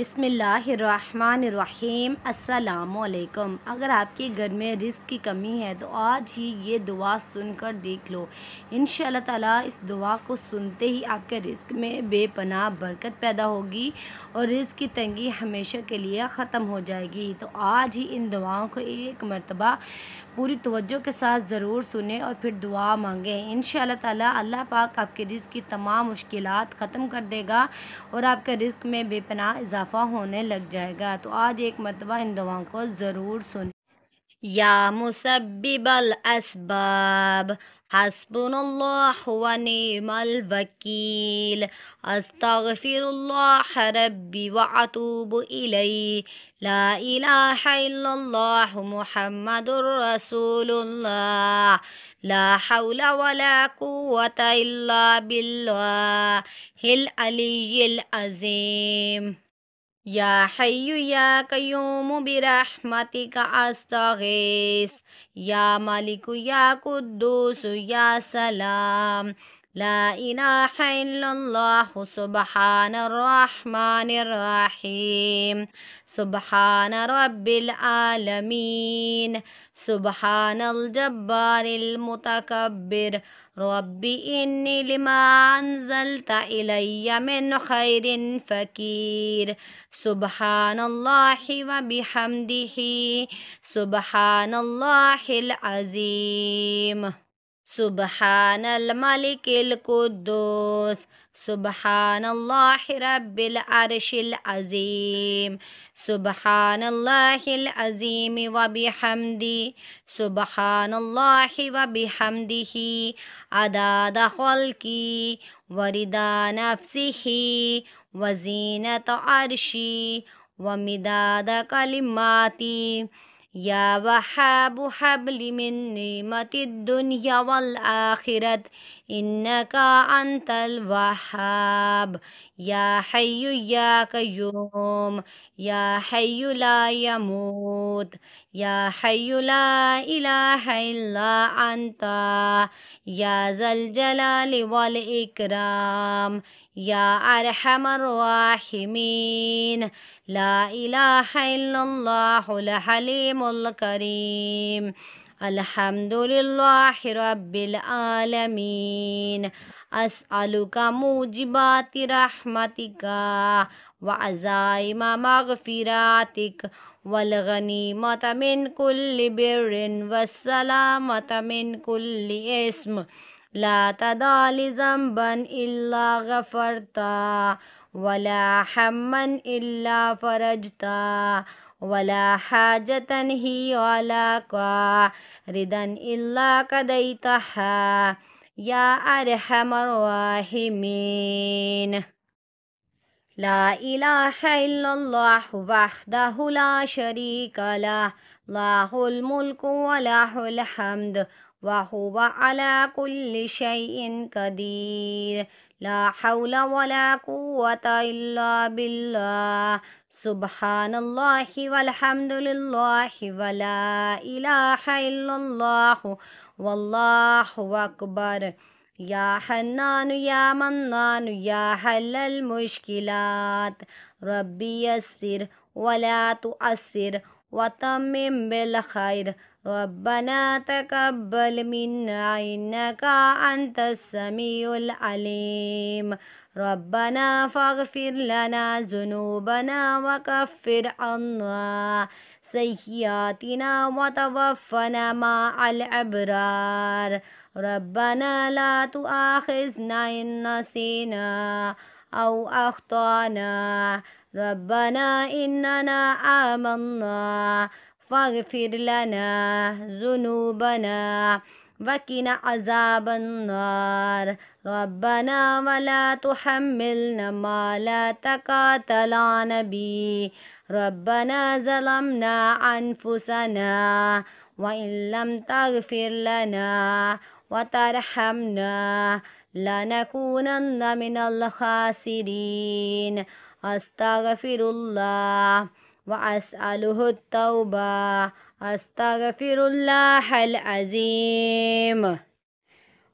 बिसमीम असलकम अगर आपके घर में रिस्क की कमी है तो आज ही ये दुआ सुनकर देख लो इन ताला इस दुआ को सुनते ही आपके रिस्क में बेपनाह बरकत पैदा होगी और रिस्क की तंगी हमेशा के लिए ख़त्म हो जाएगी तो आज ही इन दुआओं को एक मरतबा पूरी तवज्जो के साथ ज़रूर सुने और फिर दुआ मांगें इन ताला अल्लाह पाक आपके रिस्क की तमाम मुश्किल ख़त्म कर देगा और आपके रिस्क में बेपनाह इजाफा होने लग जाएगा तो आज एक मरतबा इन दुआओं को ज़रूर सुने या मुसब्बिबल असबाब حسبنا الله ونعم الوكيل أستغفر الله ربي وأتوب إليه لا إله إلا الله محمد رسول الله لا حول ولا قوة إلا بالله العلي العظيم Ya Hayyu Ya Kayyumu birahmatika astaghis Ya Maliku Ya Kuddusu Ya Salam لا إله إلا الله سبحان الرحمن الرحيم سبحان رب العالمين سبحان الجبار المتكبر رب إني لما أنزلت إلي من خير فكير سبحان الله وبحمده سبحان الله العظيم سبحان الملك القدوس سبحان الله رب العرش العظيم سبحان الله العظيم وبحمده سبحان الله وبحمده عداد خلقي ورضا نفسه وزينة عرشي ومداد كلماتي يا وحاب حبل من نعمة الدنيا والآخرة إنك أنت الوحاب يا حي يا قيوم يا حي لا يموت يا حي لا إله إلا أنت يا ذا الجلال والإكرام يا أرحم الراحمين لا إله إلا الله الحليم الكريم الحمد لله رب العالمين أسألك موجبات رحمتك وعزائم مغفراتك والغنيمة من كل بر والسلامة من كل اسم لا تدع لذنبا إلا غفرتا ولا حما إلا فرجتا ولا حاجة هي علاقا ردا إلا قضيتها يا أرحم الراحمين لا إله إلا الله وحده لا شريك له له الملك وله الحمد وهو على كل شيء قدير لا حول ولا قوة إلا بالله سبحان الله والحمد لله ولا إله إلا الله والله أكبر يا حنان يا منان يا حل المشكلات ربي يسر ولا تؤثر وتمم بالخير ربنا تقبل منا إنك أنت السميع العليم ربنا فاغفر لنا ذنوبنا وكفر عنا سيئاتنا وتوفنا مع الأبرار ربنا لا تؤاخذنا إن نسينا أو أخطأنا ربنا إننا آمنا فاغفر لنا ذنوبنا وقنا عذاب النار ربنا ولا تحملنا ما لا تقاتل لنا به ربنا ظلمنا أنفسنا وإن لم تغفر لنا وترحمنا لنكونن من الخاسرين أستغفر الله وأسأله التوبة أستغفر الله العظيم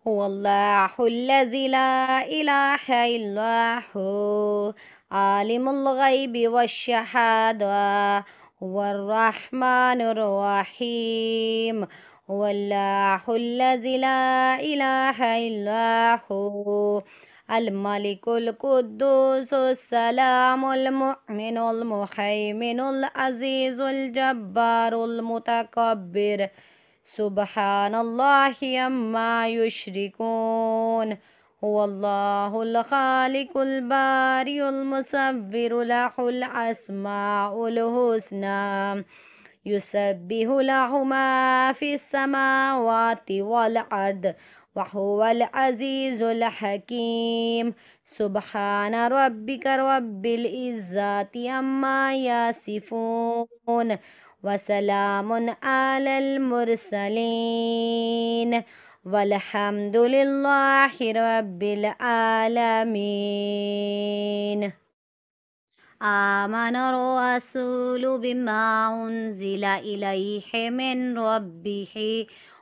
هو الله الذي لا إله إلا هو عالم الغيب والشهادة هو الرحمن الرحيم هو الله الذي لا إله إلا هو الملك القدوس السلام المؤمن المهيمن العزيز الجبار المتكبر سبحان الله عما يشركون هو الله الخالق الباري المصور له الأسماء الحسنى يسبه له ما في السماوات والأرض وهو العزيز الحكيم سبحان ربك رب العزة عما يصفون وسلام على المرسلين والحمد لله رب العالمين آمن الرسول بما أنزل إليه من ربه